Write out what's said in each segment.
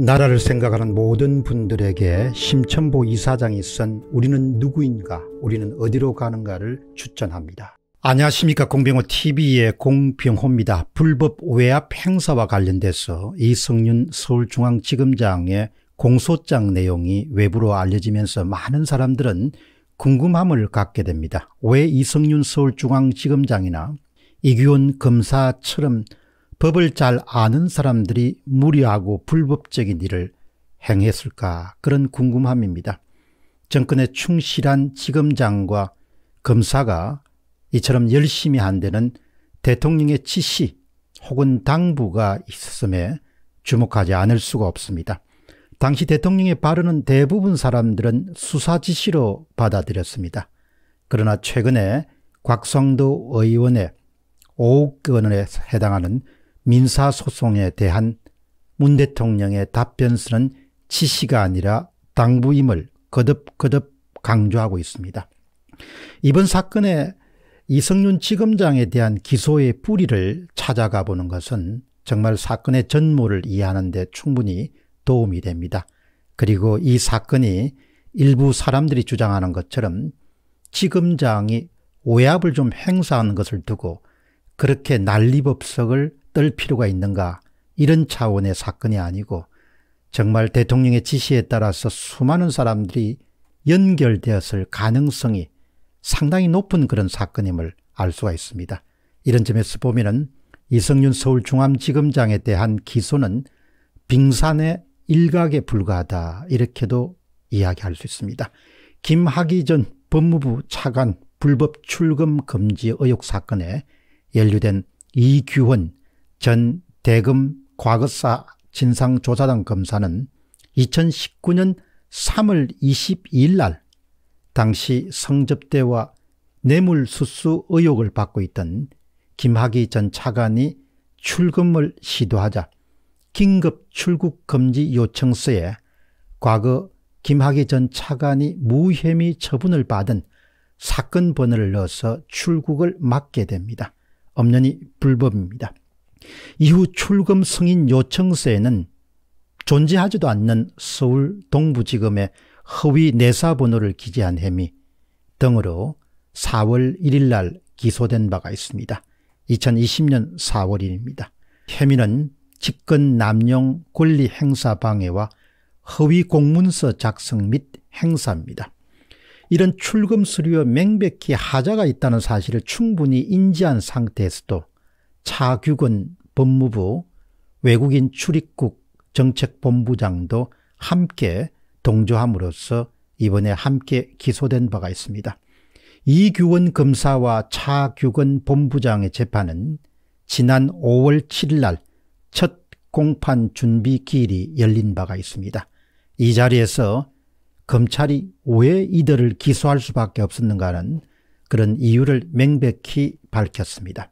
나라를 생각하는 모든 분들에게 심천보 이사장이 쓴 우리는 누구인가 우리는 어디로 가는가를 추천합니다. 안녕하십니까 공병호TV의 공병호입니다. 불법 외압 행사와 관련돼서 이성윤 서울중앙지검장의 공소장 내용이 외부로 알려지면서 많은 사람들은 궁금함을 갖게 됩니다. 왜 이성윤 서울중앙지검장이나 이규원 검사처럼 법을 잘 아는 사람들이 무리하고 불법적인 일을 행했을까 그런 궁금함입니다. 정권에 충실한 지검장과 검사가 이처럼 열심히 한 데는 대통령의 지시 혹은 당부가 있었음에 주목하지 않을 수가 없습니다. 당시 대통령의 발언은 대부분 사람들은 수사 지시로 받아들였습니다. 그러나 최근에 곽성도 의원의 5억 원에 해당하는 민사소송에 대한 문 대통령의 답변서는 지시가 아니라 당부임을 거듭거듭 강조하고 있습니다. 이번 사건의 이성윤 지검장에 대한 기소의 뿌리를 찾아가 보는 것은 정말 사건의 전모를 이해하는 데 충분히 도움이 됩니다. 그리고 이 사건이 일부 사람들이 주장하는 것처럼 지검장이 오압을 좀 행사하는 것을 두고 그렇게 난리법석을 떨 필요가 있는가 이런 차원의 사건이 아니고 정말 대통령의 지시에 따라서 수많은 사람들이 연결되었을 가능성이 상당히 높은 그런 사건임을 알 수가 있습니다. 이런 점에서 보면은 이성윤 서울중앙지검장에 대한 기소는 빙산의 일각에 불과하다 이렇게도 이야기할 수 있습니다. 김학의 전 법무부 차관 불법 출금 금지 의혹 사건에 연루된 이규헌 전 대금 과거사 진상조사단 검사는 2019년 3월 22일 날 당시 성접대와 뇌물수수 의혹을 받고 있던 김학의 전 차관이 출금을 시도하자 긴급 출국 금지 요청서에 과거 김학의 전 차관이 무혐의 처분을 받은 사건 번호를 넣어서 출국을 막게 됩니다. 엄연히 불법입니다. 이후 출금 승인 요청서에는 존재하지도 않는 서울 동부지검의 허위 내사번호를 기재한 혐의 등으로 4월 1일 날 기소된 바가 있습니다. 2020년 4월일입니다. 혐의는 직권 남용 권리 행사 방해와 허위 공문서 작성 및 행사입니다. 이런 출금 수료에 명백히 하자가 있다는 사실을 충분히 인지한 상태에서도 차규근 법무부 외국인 출입국 정책본부장도 함께 동조함으로써 이번에 함께 기소된 바가 있습니다. 이규원 검사와 차규근 본부장의 재판은 지난 5월 7일 날 첫 공판 준비 기일이 열린 바가 있습니다. 이 자리에서 검찰이 왜 이들을 기소할 수밖에 없었는가 하는 그런 이유를 명백히 밝혔습니다.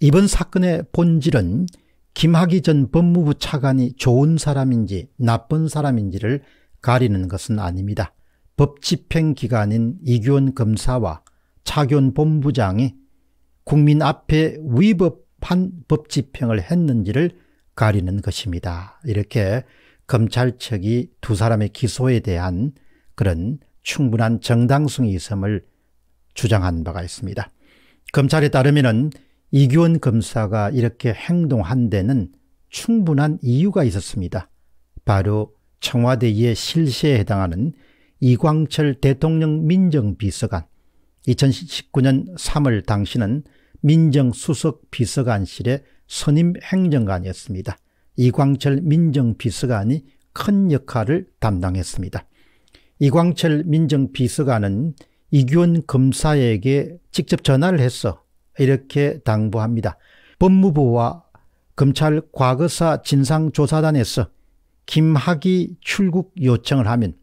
이번 사건의 본질은 김학의 전 법무부 차관이 좋은 사람인지 나쁜 사람인지를 가리는 것은 아닙니다. 법집행기관인 이규원 검사와 차교 본부장이 국민 앞에 위법한 법집행을 했는지를 가리는 것입니다. 이렇게 검찰 측이 두 사람의 기소에 대한 그런 충분한 정당성이 있음을 주장한 바가 있습니다. 검찰에 따르면 이규원 검사가 이렇게 행동한 데는 충분한 이유가 있었습니다. 바로 청와대의 실세에 해당하는 이광철 대통령 민정비서관 2019년 3월 당시는 민정수석 비서관실의 선임 행정관이었습니다. 이광철 민정비서관이 큰 역할을 담당했습니다. 이광철 민정비서관은 이규원 검사에게 직접 전화를 해서 이렇게 당부합니다. 법무부와 검찰 과거사 진상조사단에서 김학의 출국 요청을 하면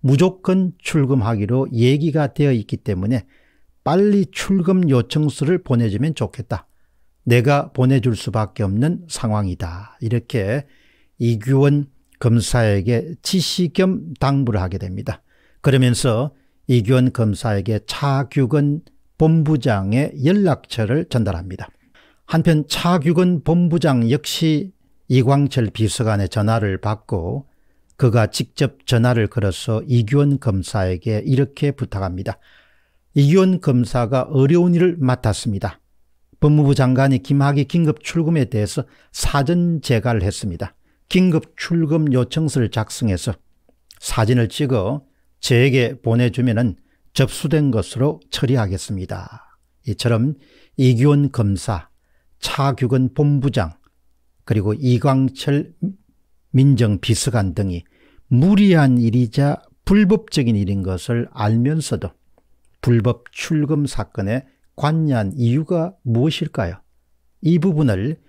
무조건 출금하기로 얘기가 되어 있기 때문에 빨리 출금 요청서를 보내주면 좋겠다. 내가 보내줄 수밖에 없는 상황이다. 이렇게 이규원 검사에게 지시 겸 당부를 하게 됩니다. 그러면서 이규원 검사에게 차규건 본부장의 연락처를 전달합니다. 한편 차규근 본부장 역시 이광철 비서관의 전화를 받고 그가 직접 전화를 걸어서 이규원 검사에게 이렇게 부탁합니다. 이규원 검사가 어려운 일을 맡았습니다. 법무부 장관이 김학의 긴급 출금에 대해서 사전 제가를 했습니다. 긴급 출금 요청서를 작성해서 사진을 찍어 저에게 보내주면 접수된 것으로 처리하겠습니다. 이처럼 이규원 검사, 차규근 본부장, 그리고 이광철 민정비서관 등이 무리한 일이자 불법적인 일인 것을 알면서도 불법 출금 사건에 관여한 이유가 무엇일까요? 이 부분을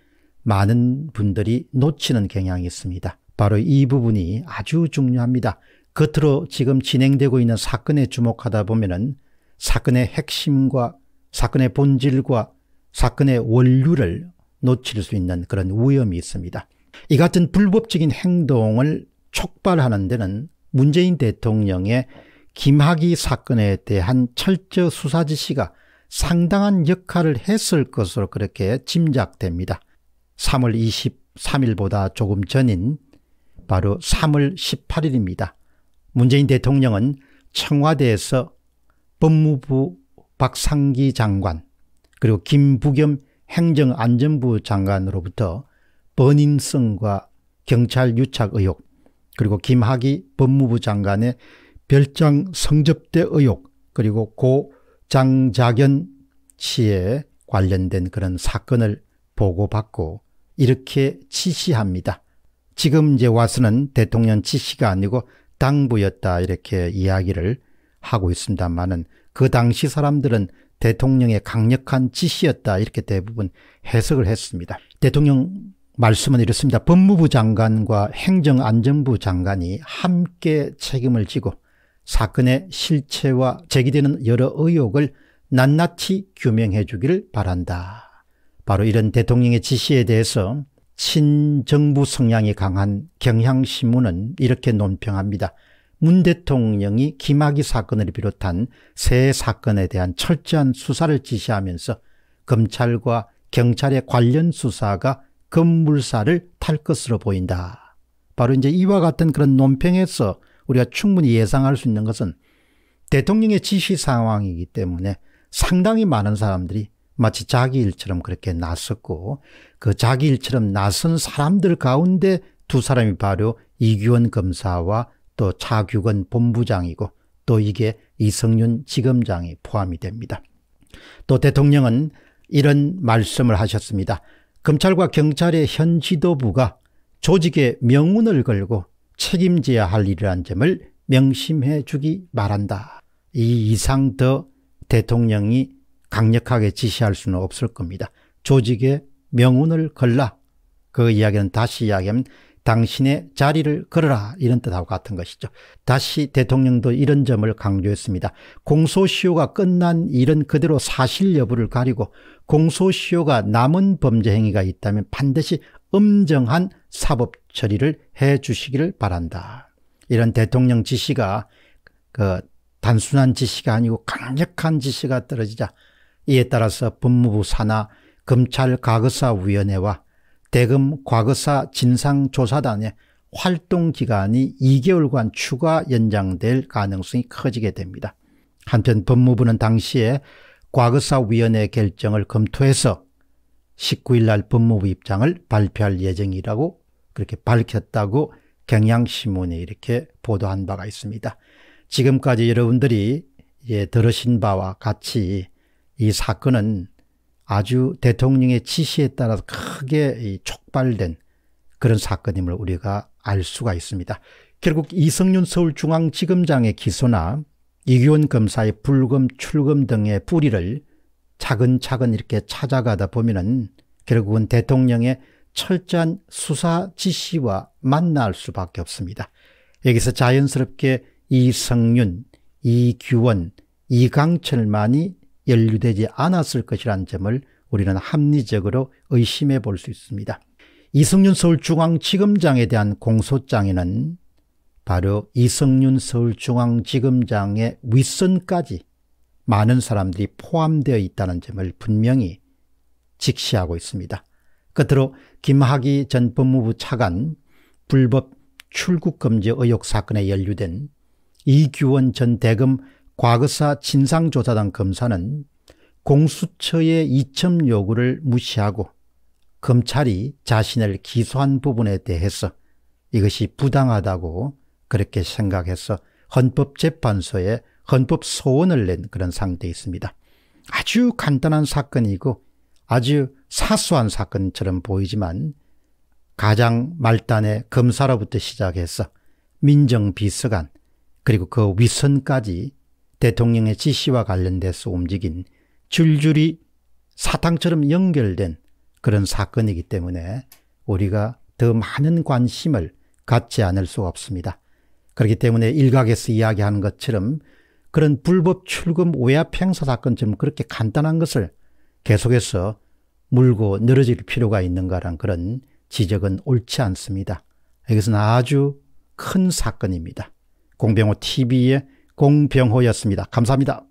많은 분들이 놓치는 경향이 있습니다. 바로 이 부분이 아주 중요합니다. 겉으로 지금 진행되고 있는 사건에 주목하다 보면 사건의 핵심과 사건의 본질과 사건의 원류를 놓칠 수 있는 그런 위험이 있습니다. 이 같은 불법적인 행동을 촉발하는 데는 문재인 대통령의 김학의 사건에 대한 철저 수사 지시가 상당한 역할을 했을 것으로 그렇게 짐작됩니다. 3월 23일보다 조금 전인 바로 3월 18일입니다. 문재인 대통령은 청와대에서 법무부 박상기 장관 그리고 김부겸 행정안전부 장관으로부터 번인성과 경찰 유착 의혹 그리고 김학의 법무부 장관의 별장 성접대 의혹 그리고 고 장자견 씨에 관련된 그런 사건을 보고받고 이렇게 지시합니다. 지금 이제 와서는 대통령 지시가 아니고 당부였다 이렇게 이야기를 하고 있습니다만은 그 당시 사람들은 대통령의 강력한 지시였다 이렇게 대부분 해석을 했습니다. 대통령 말씀은 이렇습니다. 법무부 장관과 행정안전부 장관이 함께 책임을 지고 사건의 실체와 제기되는 여러 의혹을 낱낱이 규명해 주기를 바란다. 바로 이런 대통령의 지시에 대해서 친정부 성향이 강한 경향신문은 이렇게 논평합니다. 문 대통령이 김학의 사건을 비롯한 세 사건에 대한 철저한 수사를 지시하면서 검찰과 경찰의 관련 수사가 건물사를 탈 것으로 보인다. 바로 이제 이와 같은 그런 논평에서 우리가 충분히 예상할 수 있는 것은 대통령의 지시 상황이기 때문에 상당히 많은 사람들이 마치 자기 일처럼 그렇게 나섰고 그 자기 일처럼 나선 사람들 가운데 두 사람이 바로 이규원 검사와 또 차규건 본부장이고 또 이게 이성윤 지검장이 포함이 됩니다. 또 대통령은 이런 말씀을 하셨습니다. 검찰과 경찰의 현 지도부가 조직의 명운을 걸고 책임져야 할 일이라는 점을 명심해 주기 바란다. 이 이상 더 대통령이 강력하게 지시할 수는 없을 겁니다. 조직의 명운을 걸라. 그 이야기는 다시 이야기하면 당신의 자리를 걸어라 이런 뜻하고 같은 것이죠. 다시 대통령도 이런 점을 강조했습니다. 공소시효가 끝난 일은 그대로 사실 여부를 가리고 공소시효가 남은 범죄 행위가 있다면 반드시 엄정한 사법 처리를 해 주시기를 바란다. 이런 대통령 지시가 그 단순한 지시가 아니고 강력한 지시가 떨어지자 이에 따라서 법무부 산하 검찰과거사위원회와 대검 과거사 진상조사단의 활동기간이 2개월간 추가 연장될 가능성이 커지게 됩니다. 한편 법무부는 당시에 과거사위원회 결정을 검토해서 19일 날 법무부 입장을 발표할 예정이라고 그렇게 밝혔다고 경향신문이 이렇게 보도한 바가 있습니다. 지금까지 여러분들이 예, 들으신 바와 같이 이 사건은 아주 대통령의 지시에 따라서 크게 촉발된 그런 사건임을 우리가 알 수가 있습니다. 결국 이성윤 서울중앙지검장의 기소나 이규원 검사의 불금, 출금 등의 뿌리를 차근차근 이렇게 찾아가다 보면은 결국은 대통령의 철저한 수사 지시와 만날 수밖에 없습니다. 여기서 자연스럽게 이성윤, 이규원, 이강철만이 연루되지 않았을 것이라는 점을 우리는 합리적으로 의심해 볼 수 있습니다. 이승윤 서울중앙지검장에 대한 공소장에는 바로 이승윤 서울중앙지검장의 윗선까지 많은 사람들이 포함되어 있다는 점을 분명히 직시하고 있습니다. 끝으로 김학의 전 법무부 차관 불법 출국금지 의혹 사건에 연루된 이규원 전 대검 과거사 진상조사단 검사는 공수처의 이첩 요구를 무시하고 검찰이 자신을 기소한 부분에 대해서 이것이 부당하다고 그렇게 생각해서 헌법재판소에 헌법 소원을 낸 그런 상태에 있습니다. 아주 간단한 사건이고 아주 사소한 사건처럼 보이지만 가장 말단의 검사로부터 시작해서 민정비서관 그리고 그 위선까지 대통령의 지시와 관련돼서 움직인 줄줄이 사탕처럼 연결된 그런 사건이기 때문에 우리가 더 많은 관심을 갖지 않을 수 없습니다. 그렇기 때문에 일각에서 이야기하는 것처럼 그런 불법 출금 외압 행사 사건처럼 그렇게 간단한 것을 계속해서 물고 늘어질 필요가 있는가란 그런 지적은 옳지 않습니다. 이것은 아주 큰 사건입니다. 공병호 TV의 공병호였습니다. 감사합니다.